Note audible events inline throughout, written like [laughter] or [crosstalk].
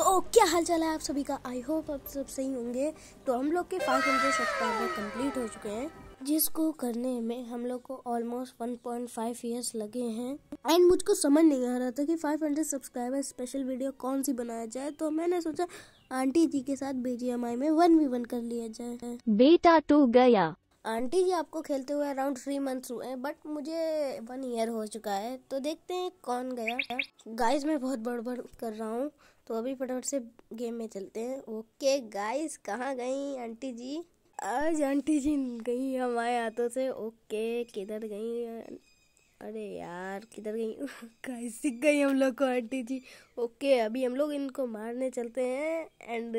तो ओ, क्या हाल चाल है आप सभी का आई होप आप सब सही होंगे तो हम लोग के फाइव हंड्रेड सब्सक्राइबर कंप्लीट हो चुके हैं जिसको करने में हम लोग को almost one point five years लगे हैं एंड मुझको समझ नहीं आ रहा था कि हंड्रेड सब्सक्राइबर स्पेशल वीडियो कौन सी बनाया जाए तो मैंने सोचा आंटी जी के साथ बीजीएमआई में वन वी वन कर लिया जाए बेटा टू तो गया आंटी जी आपको खेलते हुए अराउंड थ्री मंथ्स हुए हैं बट मुझे वन ईयर हो चुका है तो देखते हैं कौन गया गाइस मैं बहुत बड़बड़ कर रहा हूँ तो अभी फटाफट से गेम में चलते हैं ओके गाइस कहाँ गई आंटी जी आज आंटी जी गई हमारे हाथों से ओके किधर गई अरे यार किधर गई गाइस [laughs] सीख गई हम लोग को आंटी जी ओके अभी हम लोग इनको मारने चलते हैं एंड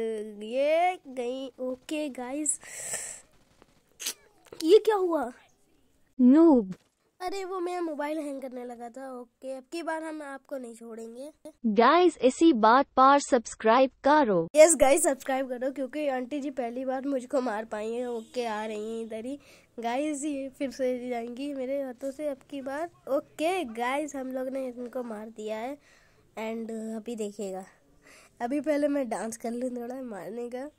ये गई ओके गाइस ये क्या हुआ नूब अरे वो मेरा मोबाइल हैंग करने लगा था ओके अब की बार हम आपको नहीं छोड़ेंगे गाइस इसी बात पर सब्सक्राइब करो यस गाइस सब्सक्राइब करो क्योंकि आंटी जी पहली बार मुझको मार पाई है ओके आ रही हैं इधर ही गाइस ये फिर से जाएंगी मेरे हाथों से अब की बार ओके गाइस हम लोग ने इनको मार दिया है एंड अभी देखिएगा अभी पहले मैं डांस कर लूँ थोड़ा मारने का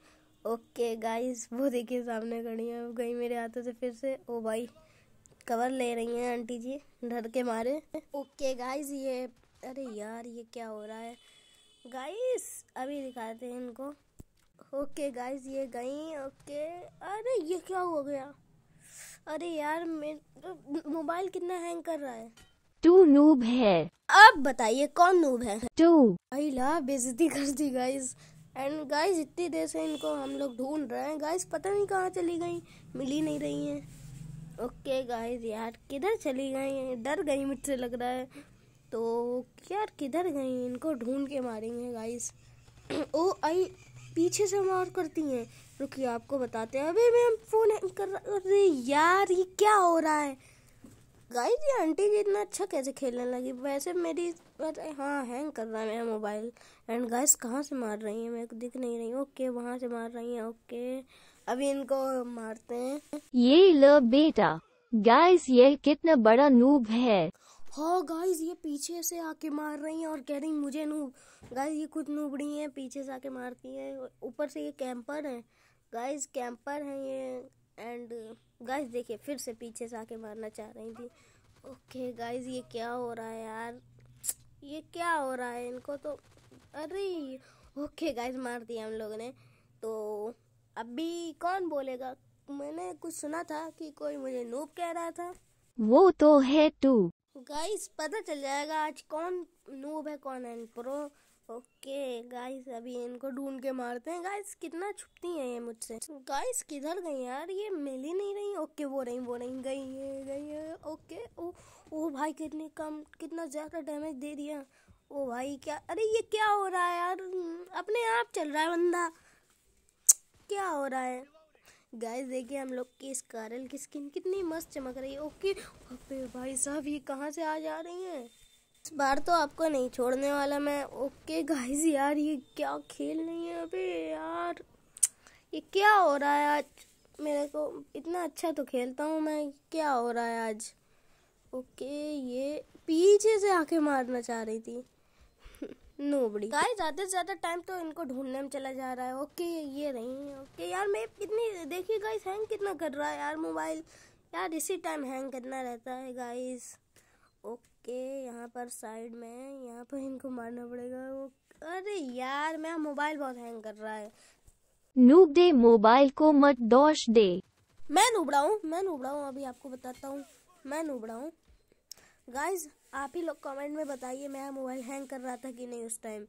ओके गाइस वो देखिए सामने खड़ी है गई मेरे हाथों से फिर से ओ भाई कवर ले रही हैं आंटी जी डर के मारे ओके गाइस ये अरे यार ये क्या हो रहा है गाइस अभी दिखाते हैं इनको ओके गाइस ये गई ओके अरे ये क्या हो गया अरे यार मेरे मोबाइल कितना हैंग कर रहा है टू नूब है अब बताइए कौन नूब है टू आई ला बेजती कर दी गाइस एंड गाइस इतनी देर से इनको हम लोग ढूंढ रहे हैं गाइस पता नहीं कहाँ चली गई मिली नहीं रही हैं ओके गाइस यार किधर चली गई डर गई मुझसे लग रहा है तो यार किधर गई इनको ढूंढ के मारेंगे गाइस [clears throat] ओ आई पीछे से मार करती हैं रुकिए आपको बताते हैं अभी मैं फोन कर अरे यार ये क्या हो रहा है गाइस ये आंटी जी इतना अच्छा कैसे खेलने लगी वैसे मेरी हाँ हैंग कर रहा है मेरा मोबाइल एंड गाइस कहाँ से मार रही है मेरे को दिख नहीं रही ओके वहाँ से मार रही हैं ओके अभी इनको मारते हैं ये लो बेटा गाइस ये कितना बड़ा नूब है हाँ गाइस ये पीछे से आके मार रही हैं और कह रही मुझे नूब गाइस ये खुद नूबड़ी हैं पीछे से आके मारती हैं ऊपर से ये कैंपर हैं गाइस कैंपर हैं ये एंड गाइस देखिए फिर से पीछे से आके मारना चाह रही थी ओके गाइस ये क्या हो रहा है यार ये क्या हो रहा है इनको तो अरे ओके गाइस मार दिया हम लोगों ने तो अभी कौन बोलेगा मैंने कुछ सुना था कि कोई मुझे नूप कह रहा था वो तो है तू गाइस पता चल जाएगा आज कौन नूब है कौन है प्रो ओके गाइस अभी इनको ढूंढ के मारते हैं गाइस कितना छुपती हैं ये मुझसे गाइस किधर गई यार ये मिल ही नहीं रही ओके वो रही वो रही गई है गई है ओके ओ ओ भाई कितने कम कितना ज़्यादा डैमेज दे दिया ओ भाई क्या अरे ये क्या हो रहा है यार अपने आप चल रहा है बंदा क्या हो रहा है गाइस देखिए हम लोग की इस कारल की स्किन कितनी मस्त चमक रही है ओके अबे भाई साहब ये कहाँ से आ जा रही है इस बार तो आपको नहीं छोड़ने वाला मैं ओके गाइस यार ये क्या खेल रही है अबे यार ये क्या हो रहा है आज मेरे को इतना अच्छा तो खेलता हूँ मैं क्या हो रहा है आज ओके ये पीछे से आके मारना चाह रही थी नोबड़ी गाय ज्यादा से ज्यादा टाइम तो इनको ढूंढने में चला जा रहा है ओके ये नहीं ओके यार मैं कितनी देखिए गाइस हैंग कितना कर रहा है यार मोबाइल यार इसी टाइम हैंग करना रहता है गाइस ओके यहाँ पर साइड में यहाँ पर इनको मारना पड़ेगा वो अरे यार मेरा मोबाइल बहुत हैंग कर रहा है नूब दे मोबाइल को मत दोष दे मैं नूबड़ा हूँ मैं नूबड़ा हूँ अभी आपको बताता हूँ मैं नूबड़ा हूँ गाइज आप ही लोग कमेंट में बताइए मेरा मोबाइल हैंग कर रहा था कि नहीं उस टाइम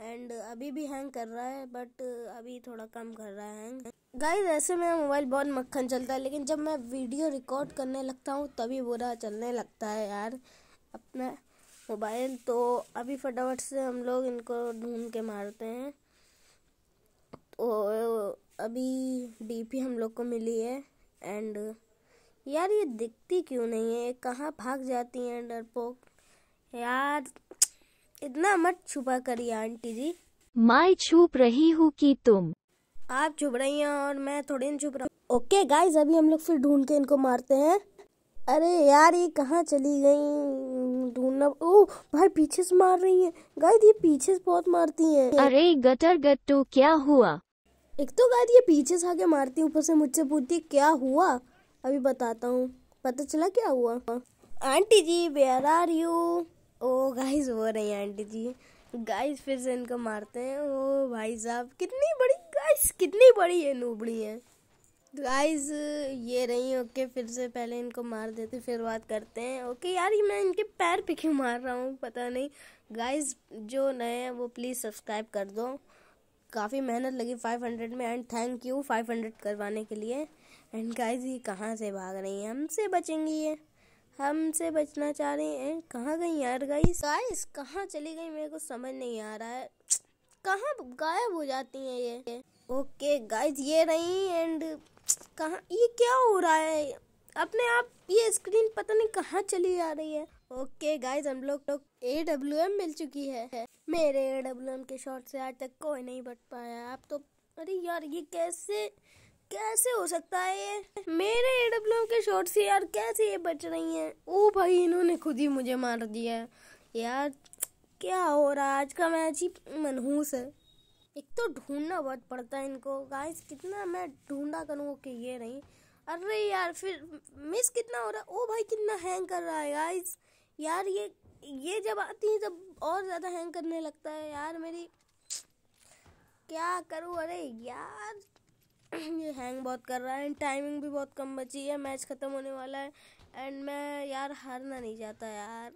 एंड अभी भी हैंग कर रहा है बट अभी थोड़ा कम कर रहा है हैंग गाइज ऐसे मेरा मोबाइल बहुत मक्खन चलता है लेकिन जब मैं वीडियो रिकॉर्ड करने लगता हूँ तभी बुरा चलने लगता है यार अपना मोबाइल तो अभी फटाफट से हम लोग इनको ढूंढ के मारते हैं तो अभी डीपी हम लोग को मिली है एंड यार ये दिखती क्यों नहीं है कहाँ भाग जाती डर डरपोक यार इतना मत छुपा करिए आंटी जी मैं छुप रही हूँ कि तुम आप छुप रही हैं और मैं थोड़ी छुप रहा हूँ ओके गाइज अभी हम लोग फिर ढूंढ के इनको मारते हैं अरे यार ये कहाँ चली गई ढूंढना ओह भाई पीछे से मार रही है गाइस ये पीछे से बहुत मारती है अरे गटर गट्टू तो क्या हुआ एक तो गाइस ये पीछे से आके मारती है ऊपर से मुझसे पूछती क्या हुआ अभी बताता हूँ पता चला क्या हुआ aunty ji where are you oh guys हो रहे हैं आंटी जी गाइस फिर से इनको मारते हैं ओ भाई साहब कितनी बड़ी गाइस कितनी बड़ी है नूबड़ी है गाइस ये रही ओके फिर से पहले इनको मार देते फिर बात करते हैं ओके यार ये मैं इनके पैर पे क्यों मार रहा हूँ पता नहीं गाइस जो नए हैं वो प्लीज़ सब्सक्राइब कर दो काफ़ी मेहनत लगी 500 में एंड थैंक यू 500 करवाने के लिए एंड गाइस ये कहाँ से भाग रही है हमसे बचेंगी ये हमसे बचना चाह रही है कहाँ गई यार गाइस गाइस कहाँ चली गई मेरे को समझ नहीं आ रहा है कहाँ गायब हो जाती हैं ये ओके गाइस ये रही एंड कहाँ ये क्या हो रहा है अपने आप ये स्क्रीन पता नहीं कहाँ चली जा रही है ओके गाइस हम लोग तो ए डब्ल्यू एम मिल चुकी है मेरे ए डब्ल्यू एम के शॉर्ट से आज तक कोई नहीं बट पाया आप तो अरे यार ये कैसे कैसे हो सकता है ये मेरे एडब्ल्यू के शॉर्ट से यार कैसे ये बच रही हैं ओ भाई इन्होंने खुद ही मुझे मार दिया है यार क्या हो रहा है आज का मैच ही मनहूस है एक तो ढूंढना बहुत पड़ता है इनको गाइस कितना मैं ढूंढा करूँगा कि ये नहीं अरे यार फिर मिस कितना हो रहा है ओ भाई कितना हैंग कर रहा है गाइस यार ये ये जब आती है तब और ज़्यादा हैंग करने लगता है यार मेरी क्या करूँ अरे यार [coughs] ये हैंग बहुत कर रहा है एंड टाइमिंग भी बहुत कम बची है मैच ख़त्म होने वाला है एंड मैं यार हारना नहीं चाहता यार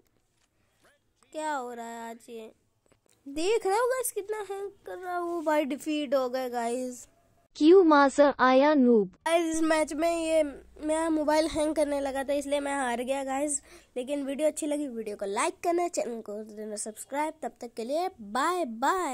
क्या हो रहा है आज ये देख रहे हो गाइस कितना हैंग कर रहा है वो भाई डिफीट हो गए गाइस क्यू मासर आया नूब इस मैच में ये मेरा मोबाइल हैंग करने लगा था इसलिए मैं हार गया गाइस लेकिन वीडियो अच्छी लगी वीडियो को लाइक करना चैनल को सब्सक्राइब तब तक के लिए बाय बाय